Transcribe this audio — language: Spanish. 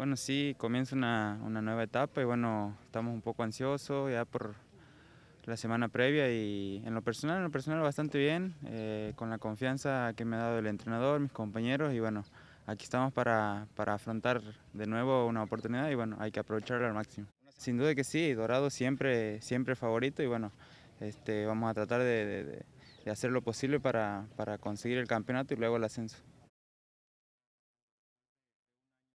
Bueno, sí, comienza una, nueva etapa y bueno, estamos un poco ansiosos ya por la semana previa y en lo personal, en lo personal bastante bien, eh, con la confianza que me ha dado el entrenador, mis compañeros y bueno, aquí estamos para, afrontar de nuevo una oportunidad y bueno, hay que aprovecharla al máximo. Sin duda que sí, Dorado siempre, siempre favorito y bueno, este, vamos a tratar de, de hacer lo posible para, para conseguir el campeonato y luego el ascenso.